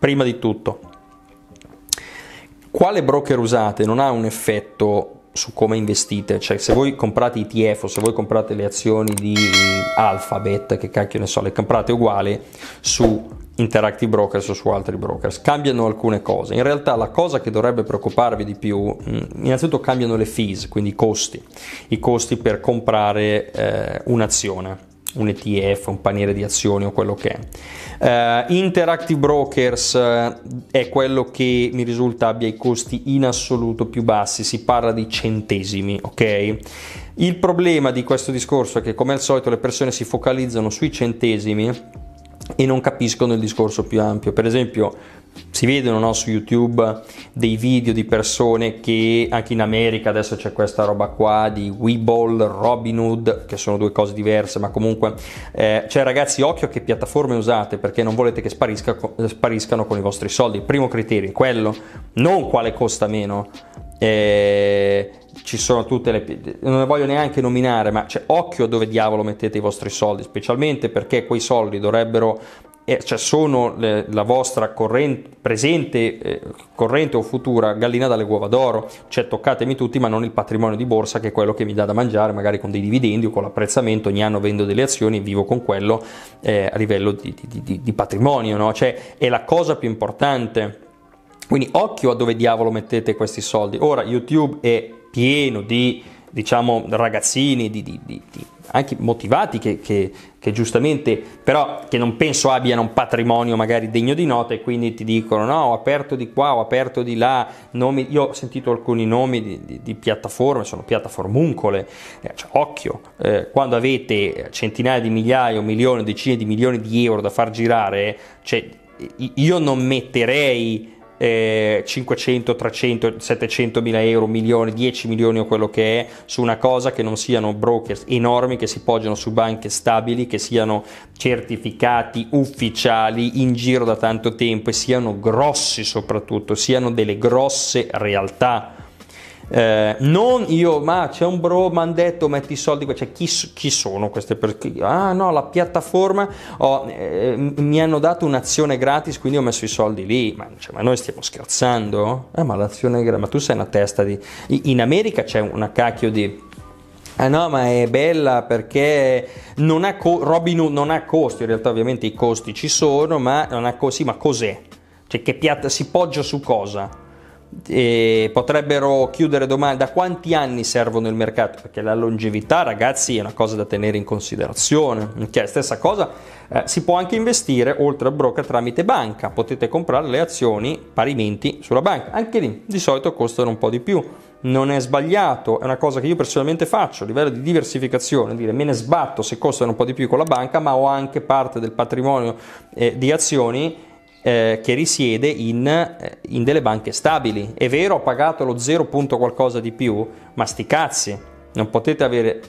prima di tutto. Quale broker usate non ha un effetto su come investite, cioè se voi comprate ETF o se voi comprate le azioni di Alphabet, che cacchio ne so, le comprate uguali su Interactive Brokers o su altri brokers, cambiano alcune cose. In realtà la cosa che dovrebbe preoccuparvi di più, mm, innanzitutto cambiano le fees, quindi i costi, i costi per comprare eh, un'azione un ETF, un paniere di azioni o quello che è. Uh, Interactive Brokers eh, è quello che mi risulta abbia i costi in assoluto più bassi, si parla di centesimi, ok? Il problema di questo discorso è che come al solito le persone si focalizzano sui centesimi e non capiscono il discorso più ampio. Per esempio, si vedono no, su YouTube dei video di persone che anche in America adesso c'è questa roba qua di Weeble, Hood, che sono due cose diverse, ma comunque eh, cioè ragazzi occhio a che piattaforme usate perché non volete che sparisca, spariscano con i vostri soldi. Il Primo criterio, è quello, non quale costa meno, eh, ci sono tutte le... non ne voglio neanche nominare, ma cioè, occhio dove diavolo mettete i vostri soldi, specialmente perché quei soldi dovrebbero eh, cioè sono le, la vostra corrente, presente, eh, corrente o futura gallina dalle uova d'oro, cioè toccatemi tutti ma non il patrimonio di borsa che è quello che mi dà da mangiare magari con dei dividendi o con l'apprezzamento, ogni anno vendo delle azioni e vivo con quello eh, a livello di, di, di, di patrimonio, no? cioè, è la cosa più importante quindi occhio a dove diavolo mettete questi soldi. Ora YouTube è pieno di diciamo ragazzini, di, di, di, anche motivati che, che, che, giustamente, però che non penso abbiano un patrimonio magari degno di nota e quindi ti dicono no, ho aperto di qua, ho aperto di là, nomi, io ho sentito alcuni nomi di, di piattaforme, sono piattaformuncole, eh, cioè, occhio, eh, quando avete centinaia di migliaia, milioni, decine di milioni di euro da far girare, cioè, io non metterei eh, 500, 300, 700 mila euro, milioni, 10 milioni o quello che è su una cosa che non siano broker enormi che si poggiano su banche stabili, che siano certificati ufficiali in giro da tanto tempo e siano grossi soprattutto, siano delle grosse realtà eh, non io, ma c'è un bro, mi hanno detto metti i soldi, cioè, chi, chi sono queste persone? Ah no, la piattaforma, oh, eh, mi hanno dato un'azione gratis, quindi ho messo i soldi lì, ma, cioè, ma noi stiamo scherzando? Eh, ma l'azione gratis, ma tu sei una testa di... In America c'è una cacchio di... Ah no, ma è bella perché non ha co- Robin Hood non ha costi, in realtà ovviamente i costi ci sono, ma non ha costi, sì, ma cos'è? Cioè che piatta si poggia su cosa? E potrebbero chiudere domani da quanti anni servono il mercato perché la longevità ragazzi è una cosa da tenere in considerazione okay, stessa cosa eh, si può anche investire oltre al broker tramite banca potete comprare le azioni parimenti sulla banca anche lì di solito costano un po' di più non è sbagliato è una cosa che io personalmente faccio a livello di diversificazione dire me ne sbatto se costano un po' di più con la banca ma ho anche parte del patrimonio eh, di azioni eh, che risiede in, eh, in, delle banche stabili. È vero, ho pagato lo 0. qualcosa di più, ma sti cazzi, non potete avere,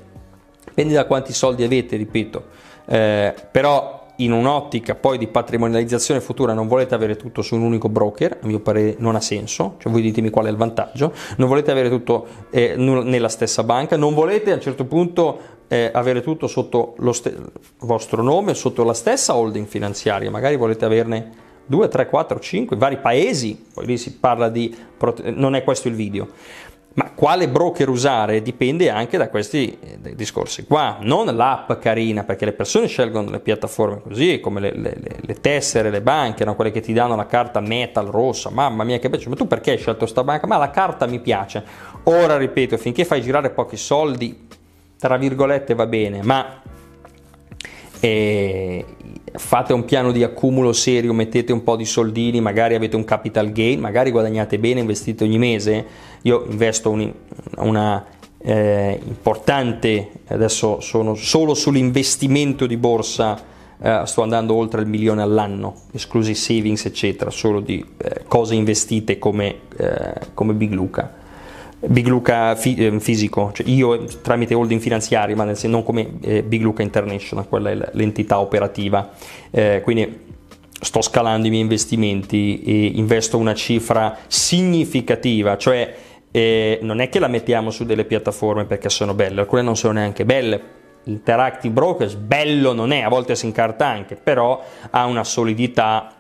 dipende da quanti soldi avete, ripeto, eh, però in un'ottica poi di patrimonializzazione futura non volete avere tutto su un unico broker, a mio parere non ha senso, cioè voi ditemi qual è il vantaggio, non volete avere tutto eh, nella stessa banca, non volete a un certo punto eh, avere tutto sotto lo st- vostro nome, sotto la stessa holding finanziaria, magari volete averne 2, 3, 4, 5, vari paesi, poi lì si parla di... non è questo il video. Ma quale broker usare dipende anche da questi eh, discorsi qua, non l'app carina, perché le persone scelgono le piattaforme così, come le, le, le tessere, le banche, no? quelle che ti danno la carta metal rossa, mamma mia che piace, cioè, ma tu perché hai scelto questa banca? Ma la carta mi piace. Ora ripeto, finché fai girare pochi soldi, tra virgolette va bene, ma e fate un piano di accumulo serio, mettete un po' di soldini, magari avete un capital gain, magari guadagnate bene, investite ogni mese. Io investo un, una eh, importante, adesso sono solo sull'investimento di borsa, eh, sto andando oltre il milione all'anno, esclusi savings eccetera, solo di eh, cose investite come, eh, come Big Luca Big Luca fi- ehm, fisico, cioè io tramite holding finanziari, ma nel senso, non come eh, Big Luca International, quella è l'entità operativa. Eh, quindi sto scalando i miei investimenti e investo una cifra significativa, cioè eh, non è che la mettiamo su delle piattaforme perché sono belle, alcune non sono neanche belle. Interactive Brokers bello non è, a volte si incarta anche, però ha una solidità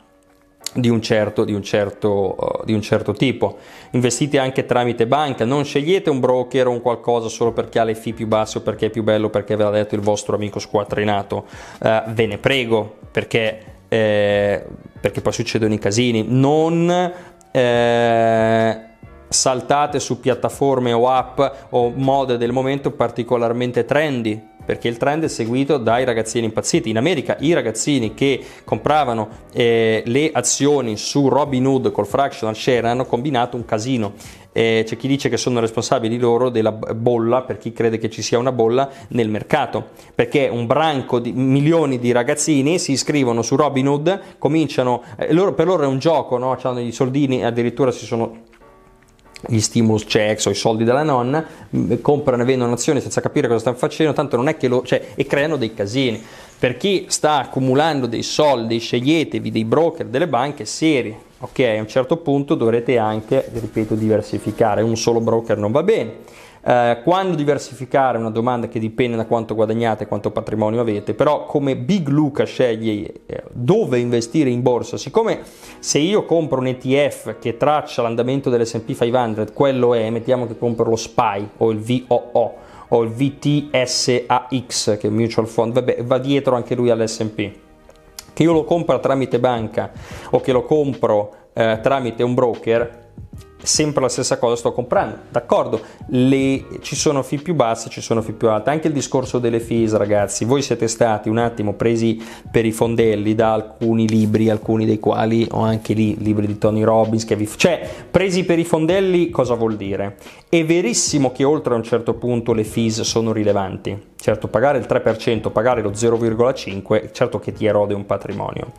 di un, certo, di, un certo, uh, di un certo, tipo. Investite anche tramite banca, non scegliete un broker o un qualcosa solo perché ha le fee più basse o perché è più bello, perché ve l'ha detto il vostro amico squattrinato. Uh, ve ne prego, perché, eh, perché, poi succedono i casini. Non... Eh, saltate su piattaforme o app o mode del momento particolarmente trendy perché il trend è seguito dai ragazzini impazziti. In America i ragazzini che compravano eh, le azioni su Robin Hood col fractional share hanno combinato un casino. Eh, c'è chi dice che sono responsabili loro della bolla, per chi crede che ci sia una bolla nel mercato, perché un branco di milioni di ragazzini si iscrivono su Robinhood, cominciano, eh, loro, per loro è un gioco, no? hanno i soldini, addirittura si sono gli stimulus checks o i soldi della nonna, comprano e vendono azioni senza capire cosa stanno facendo, tanto non è che lo, cioè, e creano dei casini. Per chi sta accumulando dei soldi, sceglietevi dei broker, delle banche serie. Ok, a un certo punto dovrete anche, ripeto, diversificare. Un solo broker non va bene eh, quando diversificare è una domanda che dipende da quanto guadagnate e quanto patrimonio avete, però come Big Luca sceglie eh, dove investire in borsa, siccome se io compro un ETF che traccia l'andamento dell'S&P 500, quello è, mettiamo che compro lo SPY o il VOO o il VTSAX che è un mutual fund, vabbè, va dietro anche lui all'S&P, che io lo compro tramite banca o che lo compro eh, tramite un broker sempre la stessa cosa sto comprando d'accordo le, ci sono fee più basse ci sono fee più alte anche il discorso delle fees ragazzi voi siete stati un attimo presi per i fondelli da alcuni libri alcuni dei quali ho anche lì libri di Tony Robbins che vi cioè presi per i fondelli cosa vuol dire è verissimo che oltre a un certo punto le fees sono rilevanti certo pagare il 3% pagare lo 0,5 certo che ti erode un patrimonio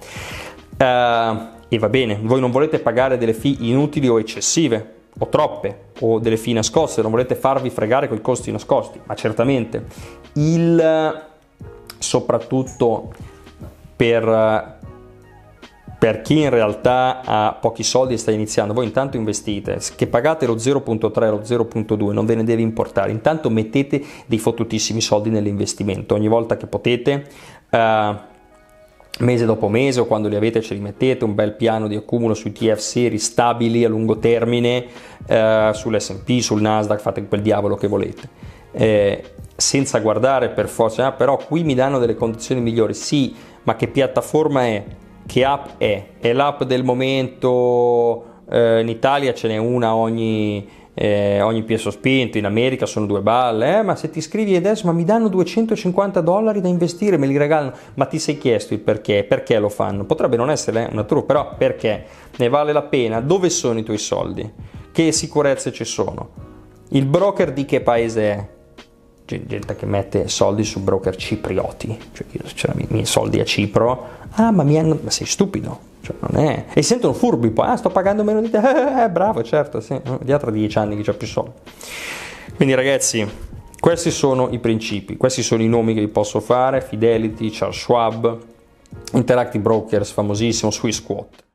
uh, e va bene, voi non volete pagare delle fee inutili o eccessive, o troppe, o delle fee nascoste, non volete farvi fregare con i costi nascosti, ma certamente il soprattutto per, per chi in realtà ha pochi soldi e sta iniziando, voi intanto investite, che pagate lo 0.3 lo 0.2 non ve ne deve importare, intanto mettete dei fottutissimi soldi nell'investimento, ogni volta che potete uh, mese dopo mese o quando li avete ce li mettete, un bel piano di accumulo sui TF series stabili a lungo termine, eh, sull'SP, sul Nasdaq, fate quel diavolo che volete. Eh, senza guardare per forza, ah, però qui mi danno delle condizioni migliori, sì, ma che piattaforma è? Che app è? È l'app del momento, eh, in Italia ce n'è una ogni eh, ogni peso spinto, in America sono due balle, eh, ma se ti iscrivi adesso ma mi danno 250 dollari da investire, me li regalano, ma ti sei chiesto il perché, perché lo fanno? Potrebbe non essere una truffa, però perché? Ne vale la pena? Dove sono i tuoi soldi? Che sicurezze ci sono? Il broker di che paese è? gente che mette soldi su broker ciprioti, cioè io cioè, i miei soldi a Cipro, ah ma mi hanno, ma sei stupido, cioè non è, e sentono furbi poi, ah sto pagando meno di te, eh, bravo certo, sì, dietro a dieci anni che ho più soldi. Quindi ragazzi, questi sono i principi, questi sono i nomi che vi posso fare, Fidelity, Charles Schwab, Interactive Brokers famosissimo, Swiss Quote.